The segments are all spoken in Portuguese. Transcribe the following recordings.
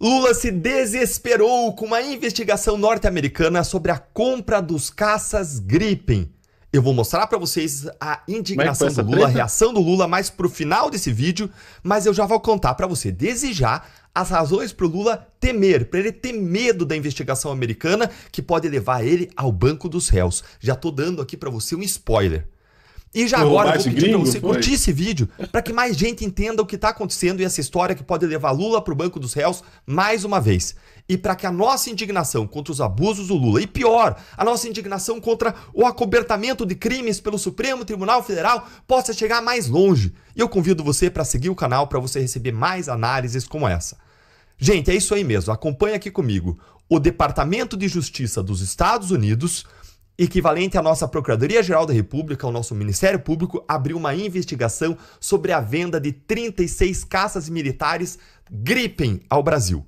Lula se desesperou com uma investigação norte-americana sobre a compra dos caças Gripen. Eu vou mostrar para vocês a é indignação do Lula, a reação do Lula mais pro final desse vídeo, mas eu já vou contar para você desejar as razões pro Lula temer, para ele ter medo da investigação americana que pode levar ele ao banco dos réus. Já tô dando aqui para você um spoiler. E já agora eu vou pedir gringo, pra você foi. curtir esse vídeo para que mais gente entenda o que está acontecendo e essa história que pode levar Lula para o banco dos réus mais uma vez. E para que a nossa indignação contra os abusos do Lula, e pior, a nossa indignação contra o acobertamento de crimes pelo Supremo Tribunal Federal possa chegar mais longe. E eu convido você para seguir o canal para você receber mais análises como essa. Gente, é isso aí mesmo. Acompanhe aqui comigo o Departamento de Justiça dos Estados Unidos equivalente à nossa Procuradoria-Geral da República, o nosso Ministério Público, abriu uma investigação sobre a venda de 36 caças militares Gripen ao Brasil.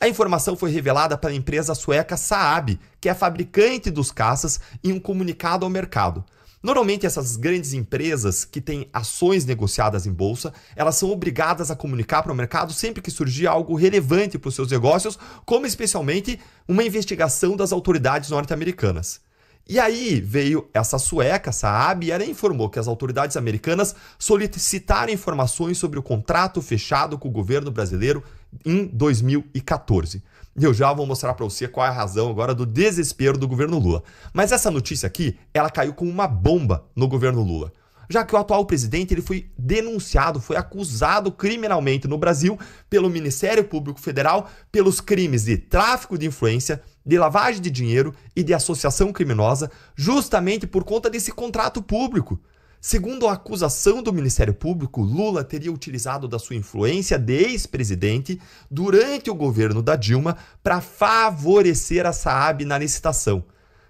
A informação foi revelada pela empresa sueca Saab, que é fabricante dos caças, em um comunicado ao mercado. Normalmente essas grandes empresas que têm ações negociadas em bolsa, elas são obrigadas a comunicar para o mercado sempre que surgir algo relevante para os seus negócios, como especialmente uma investigação das autoridades norte-americanas. E aí veio essa sueca, Saab, e ela informou que as autoridades americanas solicitaram informações sobre o contrato fechado com o governo brasileiro em 2014. E eu já vou mostrar para você qual é a razão agora do desespero do governo Lula. Mas essa notícia aqui, ela caiu como uma bomba no governo Lula. Já que o atual presidente ele foi denunciado, foi acusado criminalmente no Brasil pelo Ministério Público Federal pelos crimes de tráfico de influência, de lavagem de dinheiro e de associação criminosa, justamente por conta desse contrato público. Segundo a acusação do Ministério Público, Lula teria utilizado da sua influência de ex-presidente durante o governo da Dilma para favorecer a Saab na licitação,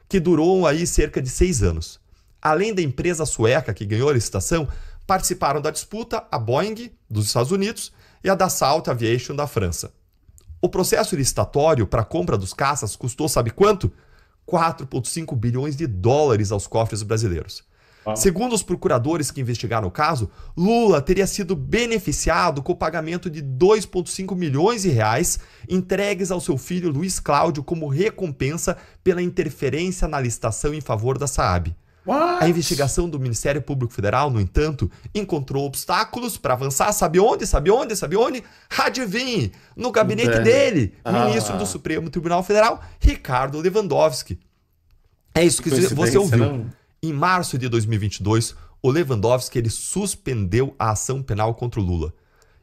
que durou aí cerca de seis anos. Além da empresa sueca que ganhou a licitação, participaram da disputa a Boeing, dos Estados Unidos, e a Dassault Aviation, da França. O processo licitatório para a compra dos caças custou, sabe quanto? 4,5 bilhões de dólares aos cofres brasileiros. Ah. Segundo os procuradores que investigaram o caso, Lula teria sido beneficiado com o pagamento de 2,5 milhões de reais entregues ao seu filho Luiz Cláudio como recompensa pela interferência na licitação em favor da Saab. What? A investigação do Ministério Público Federal, no entanto, encontrou obstáculos para avançar. Sabe onde? Sabe onde? Sabe onde? Adivinhe! No gabinete dele, ah, ministro do Supremo Tribunal Federal, Ricardo Lewandowski. É isso que, você ouviu. Né? Em março de 2022, o Lewandowski ele suspendeu a ação penal contra o Lula.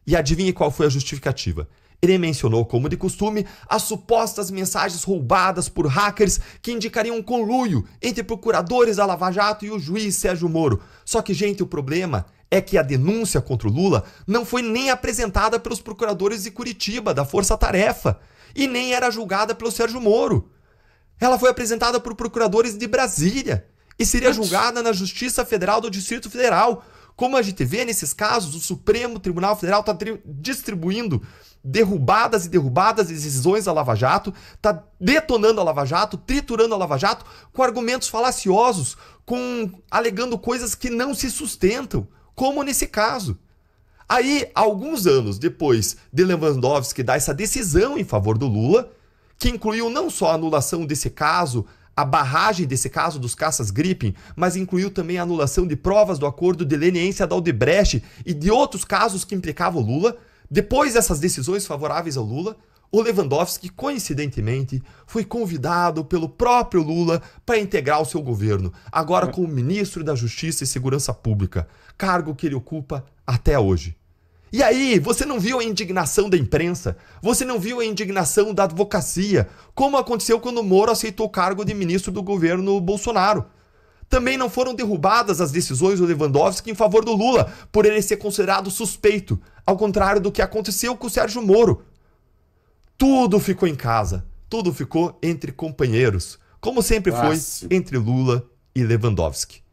E adivinhe qual foi a justificativa? Ele mencionou, como de costume, as supostas mensagens roubadas por hackers que indicariam um conluio entre procuradores da Lava Jato e o juiz Sérgio Moro. Só que, gente, o problema é que a denúncia contra o Lula não foi nem apresentada pelos procuradores de Curitiba, da Força Tarefa, e nem era julgada pelo Sérgio Moro. Ela foi apresentada por procuradores de Brasília e seria julgada na Justiça Federal do Distrito Federal, como a gente vê nesses casos, o Supremo Tribunal Federal está distribuindo derrubadas e derrubadas de decisões da Lava Jato, está detonando a Lava Jato, triturando a Lava Jato com argumentos falaciosos, com alegando coisas que não se sustentam, como nesse caso. Aí, alguns anos depois de Lewandowski dar essa decisão em favor do Lula, que incluiu não só a anulação desse caso, a barragem desse caso dos caças Gripen, mas incluiu também a anulação de provas do acordo de leniência da Odebrecht e de outros casos que implicavam o Lula. Depois dessas decisões favoráveis ao Lula, o Lewandowski, coincidentemente, foi convidado pelo próprio Lula para integrar o seu governo, agora como ministro da Justiça e Segurança Pública, cargo que ele ocupa até hoje. E aí, você não viu a indignação da imprensa? Você não viu a indignação da advocacia? Como aconteceu quando Moro aceitou o cargo de ministro do governo Bolsonaro? Também não foram derrubadas as decisões do Lewandowski em favor do Lula, por ele ser considerado suspeito, ao contrário do que aconteceu com o Sérgio Moro. Tudo ficou em casa, tudo ficou entre companheiros, como sempre foi entre Lula e Lewandowski.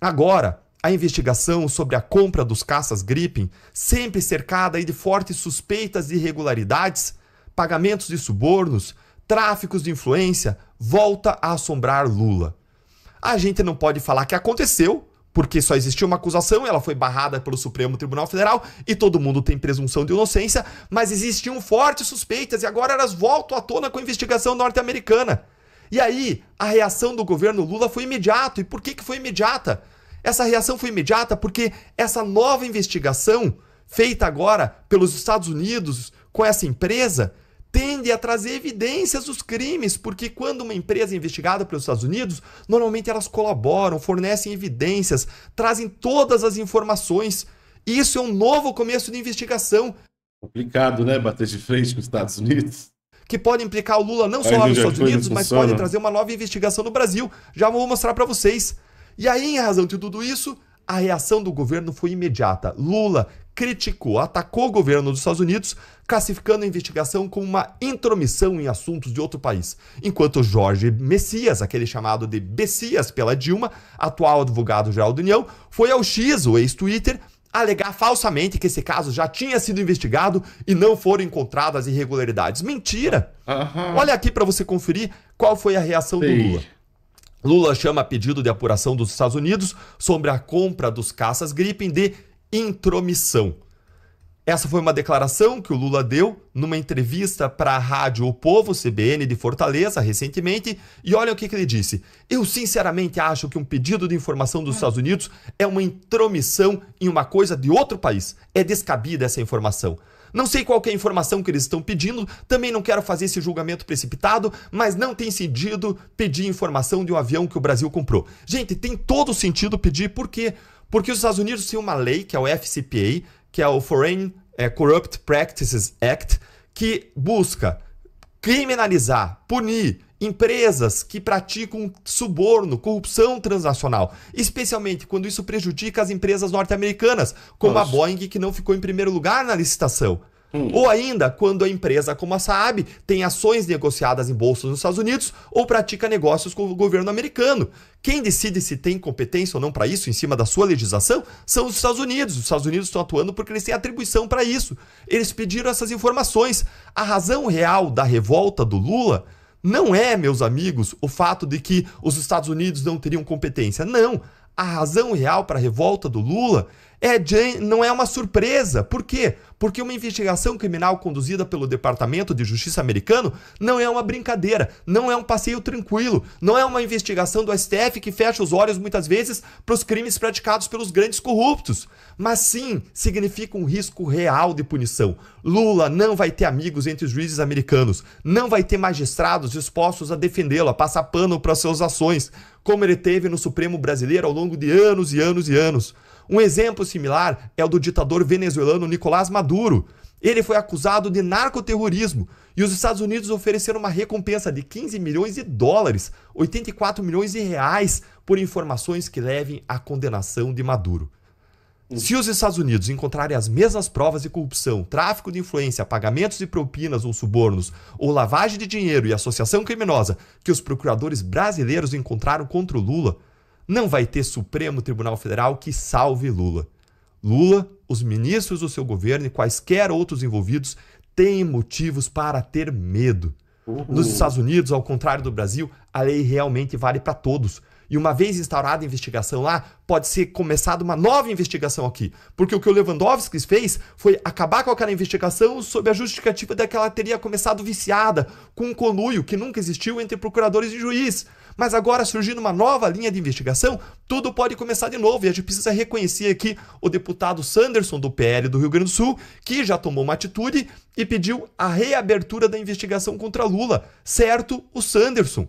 Agora, a investigação sobre a compra dos caças Gripen, sempre cercada de fortes suspeitas de irregularidades, pagamentos de subornos, tráficos de influência, volta a assombrar Lula. A gente não pode falar que aconteceu, porque só existiu uma acusação, ela foi barrada pelo Supremo Tribunal Federal e todo mundo tem presunção de inocência, mas existiam fortes suspeitas e agora elas voltam à tona com a investigação norte-americana. E aí, a reação do governo Lula foi imediata. E por que, que foi imediata? Essa reação foi imediata porque essa nova investigação, feita agora pelos Estados Unidos com essa empresa, tende a trazer evidências dos crimes, porque quando uma empresa é investigada pelos Estados Unidos, normalmente elas colaboram, fornecem evidências, trazem todas as informações. Isso é um novo começo de investigação. Complicado, né? Bater de frente com os Estados Unidos. Que pode implicar o Lula não só lá nos Estados Unidos, mas pode trazer uma nova investigação no Brasil. Já vou mostrar para vocês. E aí, em razão de tudo isso, a reação do governo foi imediata. Lula criticou, atacou o governo dos Estados Unidos, classificando a investigação como uma intromissão em assuntos de outro país. Enquanto Jorge Messias, aquele chamado de Bessias pela Dilma, atual advogado-geral da União, foi ao X, o ex-Twitter, alegar falsamente que esse caso já tinha sido investigado e não foram encontradas irregularidades. Mentira! Uhum. Olha aqui para você conferir qual foi a reação Sim. do Lula. Lula chama pedido de apuração dos Estados Unidos sobre a compra dos caças Gripen de intromissão. Essa foi uma declaração que o Lula deu numa entrevista para a rádio O Povo, CBN de Fortaleza, recentemente, e olha o que, que, ele disse. Eu sinceramente acho que um pedido de informação dos Estados Unidos é uma intromissão em uma coisa de outro país. É descabida essa informação. Não sei qual é a informação que eles estão pedindo, também não quero fazer esse julgamento precipitado, mas não tem sentido pedir informação de um avião que o Brasil comprou. Gente, tem todo sentido pedir, por quê? Porque os Estados Unidos têm uma lei, que é o FCPA, que é o Foreign é, Corrupt Practices Act, que busca criminalizar, punir empresas que praticam suborno, corrupção transnacional, especialmente quando isso prejudica as empresas norte-americanas, como Nossa. a Boeing, que não ficou em primeiro lugar na licitação. Hum. Ou ainda, quando a empresa como a Saab tem ações negociadas em bolsas nos Estados Unidos ou pratica negócios com o governo americano. Quem decide se tem competência ou não para isso em cima da sua legislação são os Estados Unidos. Os Estados Unidos estão atuando porque eles têm atribuição para isso. Eles pediram essas informações. A razão real da revolta do Lula não é, meus amigos, o fato de que os Estados Unidos não teriam competência. Não. A razão real para a revolta do Lula é, não é uma surpresa. Por quê? Porque uma investigação criminal conduzida pelo Departamento de Justiça americano não é uma brincadeira, não é um passeio tranquilo, não é uma investigação do STF que fecha os olhos muitas vezes para os crimes praticados pelos grandes corruptos, mas sim significa um risco real de punição. Lula não vai ter amigos entre os juízes americanos, não vai ter magistrados dispostos a defendê-lo, a passar pano para suas ações, como ele teve no Supremo brasileiro ao longo de anos e anos e anos. Um exemplo similar é o do ditador venezuelano Nicolás Maduro. Ele foi acusado de narcoterrorismo e os Estados Unidos ofereceram uma recompensa de 15 milhões de dólares, 84 milhões de reais, por informações que levem à condenação de Maduro. Se os Estados Unidos encontrarem as mesmas provas de corrupção, tráfico de influência, pagamentos de propinas ou subornos, ou lavagem de dinheiro e associação criminosa que os procuradores brasileiros encontraram contra o Lula, não vai ter Supremo Tribunal Federal que salve Lula. Lula, os ministros do seu governo e quaisquer outros envolvidos têm motivos para ter medo. Uhum. Nos Estados Unidos, ao contrário do Brasil, a lei realmente vale para todos. E uma vez instaurada a investigação lá, pode ser começada uma nova investigação aqui. Porque o que o Lewandowski fez foi acabar com aquela investigação sob a justificativa de que ela teria começado viciada, com um conluio que nunca existiu entre procuradores e juiz. Mas agora surgindo uma nova linha de investigação, tudo pode começar de novo. E a gente precisa reconhecer aqui o deputado Sanderson, do PL do Rio Grande do Sul, que já tomou uma atitude e pediu a reabertura da investigação contra Lula. Certo, o Sanderson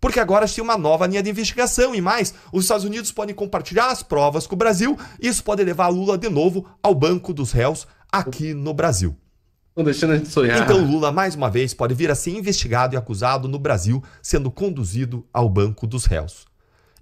porque agora tem uma nova linha de investigação e mais, os Estados Unidos podem compartilhar as provas com o Brasil, isso pode levar Lula de novo ao banco dos réus aqui no Brasil. Estão deixando a gente sonhar. Então Lula, mais uma vez, pode vir a ser investigado e acusado no Brasil, sendo conduzido ao banco dos réus.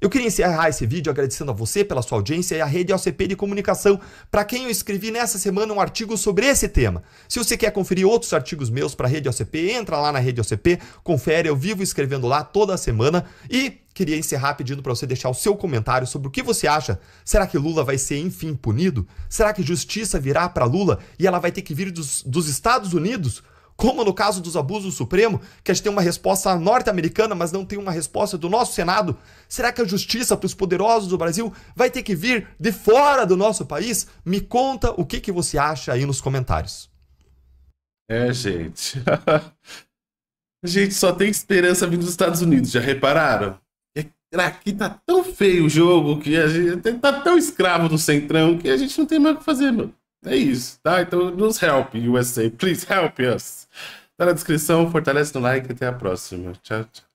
Eu queria encerrar esse vídeo agradecendo a você pela sua audiência e a Rede OCP de Comunicação, para quem eu escrevi nessa semana um artigo sobre esse tema. Se você quer conferir outros artigos meus para a Rede OCP, entra lá na Rede OCP, confere, eu vivo escrevendo lá toda semana e queria encerrar pedindo para você deixar o seu comentário sobre o que você acha. Será que Lula vai ser, enfim, punido? Será que justiça virá para Lula e ela vai ter que vir dos, dos Estados Unidos? como no caso dos abusos do Supremo, que a gente tem uma resposta norte-americana, mas não tem uma resposta do nosso Senado? Será que a justiça para os poderosos do Brasil vai ter que vir de fora do nosso país? Me conta o que, que você acha aí nos comentários. É, gente. a gente só tem esperança vindo dos Estados Unidos, já repararam? Aqui é, tá tão feio o jogo que a gente tá tão escravo do centrão que a gente não tem mais o que fazer, mano. É isso, tá? Então nos help, USA. Please help us. Tá na descrição, fortalece no like. e Até a próxima. Tchau, tchau.